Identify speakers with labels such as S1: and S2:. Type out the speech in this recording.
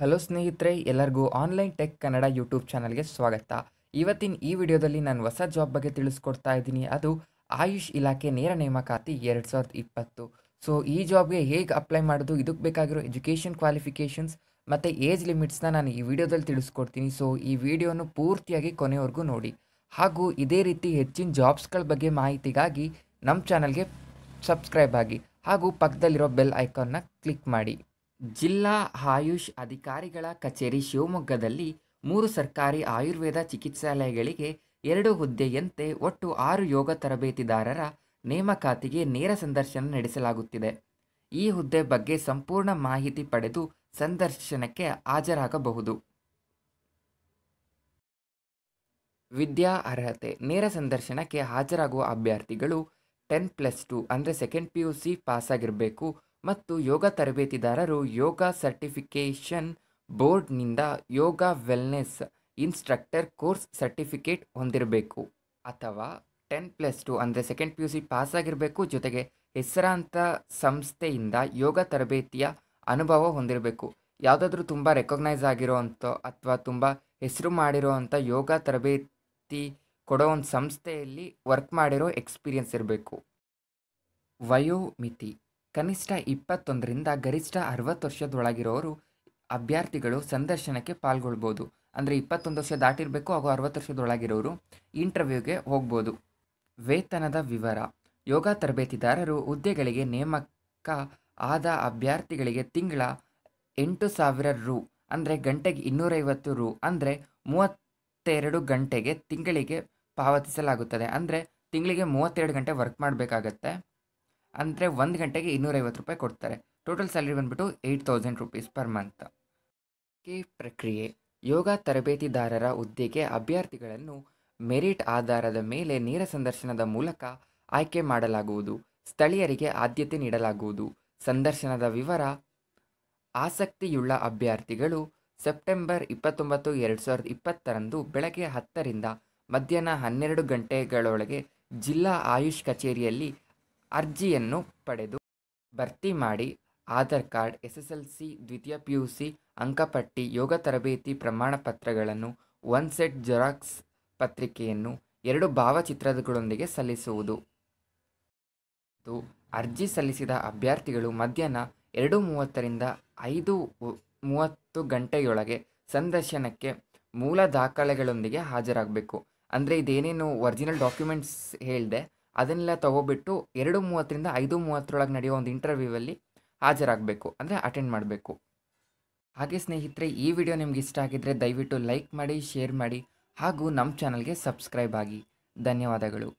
S1: hello ಸ್ನೇಹಿತರೆ ಎಲ್ಲರಿಗೂ online tech Kannada YouTube ಚಾನಲ್ಗೆ ಸ್ವಾಗತ ಇವತ್ತಿನ ಈ ವಿಡಿಯೋದಲ್ಲಿ ನಾನು ಹೊಸ ಜಾಬ್ ಬಗ್ಗೆ ತಿಳಿಸ್ಕೊಡ್ತಾ ಇದ್ದೀನಿ ಅದು ಆಯುಷ್ ಇಲಾಖೆ ನೇರ ನೇಮಕಾತಿ ಎರಡು ಸಾವಿರದ ಇಪ್ಪತ್ತು ಸೊ ಈ ಜಾಬ್ಗೆ ಹೇಗೆ ಅಪ್ಲೈ ಮಾಡೋದು ಇದಕ್ಕೆ ಬೇಕಾಗಿರೋ ಎಜುಕೇಷನ್ ಕ್ವಾಲಿಫಿಕೇಷನ್ಸ್ ಮತ್ತು ಏಜ್ ಲಿಮಿಟ್ಸ್ನ ನಾನು ಈ ವಿಡಿಯೋದಲ್ಲಿ ತಿಳಿಸ್ಕೊಡ್ತೀನಿ ಸೊ ಈ ವಿಡಿಯೋನು ಪೂರ್ತಿಯಾಗಿ ಕೊನೆವರೆಗೂ ನೋಡಿ ಹಾಗೂ ಇದೇ ರೀತಿ ಹೆಚ್ಚಿನ ಜಾಬ್ಸ್ಗಳ ಬಗ್ಗೆ ಮಾಹಿತಿಗಾಗಿ ನಮ್ಮ ಚಾನಲ್ಗೆ ಸಬ್ಸ್ಕ್ರೈಬ್ ಆಗಿ ಹಾಗೂ ಪಕ್ಕದಲ್ಲಿರೋ ಬೆಲ್ ಐಕಾನ್ನ ಕ್ಲಿಕ್ ಮಾಡಿ ಜಿಲ್ಲಾ ಆಯುಷ್ ಅಧಿಕಾರಿಗಳ ಕಚೇರಿ ಶಿವಮೊಗ್ಗದಲ್ಲಿ ಮೂರು ಸರ್ಕಾರಿ ಆಯುರ್ವೇದ ಚಿಕಿತ್ಸಾಲಯಗಳಿಗೆ ಎರಡು ಹುದ್ದೆಯಂತೆ ಒಟ್ಟು ಆರು ಯೋಗ ತರಬೇತಿದಾರರ ನೇಮಕಾತಿಗೆ ನೇರ ಸಂದರ್ಶನ ನಡೆಸಲಾಗುತ್ತಿದೆ ಈ ಹುದ್ದೆ ಬಗ್ಗೆ ಸಂಪೂರ್ಣ ಮಾಹಿತಿ ಪಡೆದು ಸಂದರ್ಶನಕ್ಕೆ ಹಾಜರಾಗಬಹುದು ವಿದ್ಯಾ ಅರ್ಹತೆ ನೇರ ಸಂದರ್ಶನಕ್ಕೆ ಹಾಜರಾಗುವ ಅಭ್ಯರ್ಥಿಗಳು ಟೆನ್ ಪ್ಲಸ್ ಟು ಅಂದರೆ ಸೆಕೆಂಡ್ ಪಿ ಯು ಸಿ ಪಾಸಾಗಿರಬೇಕು ಮತ್ತು ಯೋಗ ತರಬೇತಿದಾರರು ಯೋಗ ಸರ್ಟಿಫಿಕೇಷನ್ ಬೋರ್ಡ್ನಿಂದ yoga wellness instructor course certificate ಹೊಂದಿರಬೇಕು ಅಥವಾ ಟೆನ್ ಪ್ಲಸ್ ಟು ಅಂದರೆ second P U C pass ಆಗಿರಬೇಕು ಜೊತೆಗೆ ಹೆಸರಾಂತ ಸಂಸ್ಥೆಯಿಂದ ಯೋಗ ತರಬೇತಿಯ ಅನುಭವ ಹೊಂದಿರಬೇಕು ಯಾವುದಾದ್ರೂ ತುಂಬ ರೆಕಗ್ನೈಸ್ ಆಗಿರೋ ಅಂಥ ಅಥವಾ ತುಂಬ ಹೆಸರು ಮಾಡಿರೋ ಅಂಥ ಯೋಗ ತರಬೇತಿ ಕೊಡೋ ಒಂದು ಸಂಸ್ಥೆಯಲ್ಲಿ ವರ್ಕ್ ಮಾಡಿರೋ ಎಕ್ಸ್ಪೀರಿಯನ್ಸ್ ಇರಬೇಕು ವಯೋಮಿತಿ ಕನಿಷ್ಠ ಇಪ್ಪತ್ತೊಂದರಿಂದ ಗರಿಷ್ಠ ಅರವತ್ತು ವರ್ಷದೊಳಗಿರೋರು ಅಭ್ಯರ್ಥಿಗಳು ಸಂದರ್ಶನಕ್ಕೆ ಪಾಲ್ಗೊಳ್ಬೋದು ಅಂದರೆ ಇಪ್ಪತ್ತೊಂದು ವರ್ಷ ದಾಟಿರಬೇಕು ಹಾಗೂ ಅರವತ್ತು ವರ್ಷದೊಳಗಿರೋರು ಇಂಟರ್ವ್ಯೂಗೆ ಹೋಗ್ಬೋದು ವೇತನದ ವಿವರ ಯೋಗ ತರಬೇತಿದಾರರು ಹುದ್ದೆಗಳಿಗೆ ನೇಮಕ ಆದ ಅಭ್ಯರ್ಥಿಗಳಿಗೆ ತಿಂಗಳ ಎಂಟು ಸಾವಿರ ರು ಅಂದರೆ ಗಂಟೆಗೆ ಇನ್ನೂರೈವತ್ತು ರು ಅಂದರೆ ಮೂವತ್ತೆರಡು ಗಂಟೆಗೆ ತಿಂಗಳಿಗೆ ಪಾವತಿಸಲಾಗುತ್ತದೆ ಅಂದರೆ ತಿಂಗಳಿಗೆ ಮೂವತ್ತೆರಡು ಗಂಟೆ ವರ್ಕ್ ಮಾಡಬೇಕಾಗತ್ತೆ ಅಂದರೆ ಒಂದು ಗಂಟೆಗೆ ಇನ್ನೂರೈವತ್ತು ರೂಪಾಯಿ ಕೊಡ್ತಾರೆ ಟೋಟಲ್ ಸ್ಯಾಲ್ರಿ ಬಂದುಬಿಟ್ಟು eight thousand rupees per month ಕೆ ಪ್ರಕ್ರಿಯೆ ಯೋಗ ತರಬೇತಿದಾರರ ಹುದ್ದೆಗೆ ಅಭ್ಯರ್ಥಿಗಳನ್ನು ಮೆರಿಟ್ ಆಧಾರದ ಮೇಲೆ ನೇರ ಸಂದರ್ಶನದ ಮೂಲಕ ಆಯ್ಕೆ ಮಾಡಲಾಗುವುದು ಸ್ಥಳೀಯರಿಗೆ ಆದ್ಯತೆ ನೀಡಲಾಗುವುದು ಸಂದರ್ಶನದ ವಿವರ ಆಸಕ್ತಿಯುಳ್ಳ ಅಭ್ಯರ್ಥಿಗಳು ಸೆಪ್ಟೆಂಬರ್ ಇಪ್ಪತ್ತೊಂಬತ್ತು ಎರಡು ಸಾವಿರದ ಇಪ್ಪತ್ತರಂದು ಬೆಳಗ್ಗೆ ಹತ್ತರಿಂದ ಮಧ್ಯಾಹ್ನ ಹನ್ನೆರಡು ಗಂಟೆಗಳೊಳಗೆ ಜಿಲ್ಲಾ ಆಯುಷ್ ಕಚೇರಿಯಲ್ಲಿ ಅರ್ಜಿಯನ್ನು ಪಡೆದು ಭರ್ತಿ ಮಾಡಿ Aadhaar card S S L C ದ್ವಿತೀಯ ಪಿ ಯು ಸಿ ಅಂಕಪಟ್ಟಿ ಯೋಗ ತರಬೇತಿ ಪ್ರಮಾಣ ಪತ್ರಗಳನ್ನು ಒನ್ ಸೆಟ್ ಜೆರಾಕ್ಸ್ ಪತ್ರಿಕೆಯನ್ನು ಎರಡು ಭಾವಚಿತ್ರಗಳೊಂದಿಗೆ ಸಲ್ಲಿಸುವುದು ಅರ್ಜಿ ಸಲ್ಲಿಸಿದ ಅಭ್ಯರ್ಥಿಗಳು ಮಧ್ಯಾಹ್ನ ಎರಡು ಮೂವತ್ತರಿಂದ ಐದು ಮೂವತ್ತು ಗಂಟೆಯೊಳಗೆ ಸಂದರ್ಶನಕ್ಕೆ ಮೂಲ ದಾಖಲೆಗಳೊಂದಿಗೆ ಹಾಜರಾಗಬೇಕು ಅಂದರೆ ಇದೇನೇನು ಒರಿಜಿನಲ್ ಡಾಕ್ಯುಮೆಂಟ್ಸ್ ಹೇಳಿದೆ ಅದನ್ನೆಲ್ಲ ತಗೋಬಿಟ್ಟು ಎರಡು ಮೂವತ್ತರಿಂದ ಐದು ಮೂವತ್ತರೊಳಗೆ ನಡೆಯೋ ಒಂದು ಇಂಟರ್ವ್ಯೂವಲ್ಲಿ ಹಾಜರಾಗಬೇಕು ಅಂದರೆ ಅಟೆಂಡ್ ಮಾಡಬೇಕು ಹಾಗೆ ಸ್ನೇಹಿತರೆ ಈ ವಿಡಿಯೋ ನಿಮ್ಗೆ ಇಷ್ಟ ಆಗಿದ್ದರೆ ದಯವಿಟ್ಟು ಲೈಕ್ ಮಾಡಿ ಶೇರ್ ಮಾಡಿ ಹಾಗೂ ನಮ್ಮ ಚಾನಲ್ಗೆ ಸಬ್ಸ್ಕ್ರೈಬ್ ಆಗಿ ಧನ್ಯವಾದಗಳು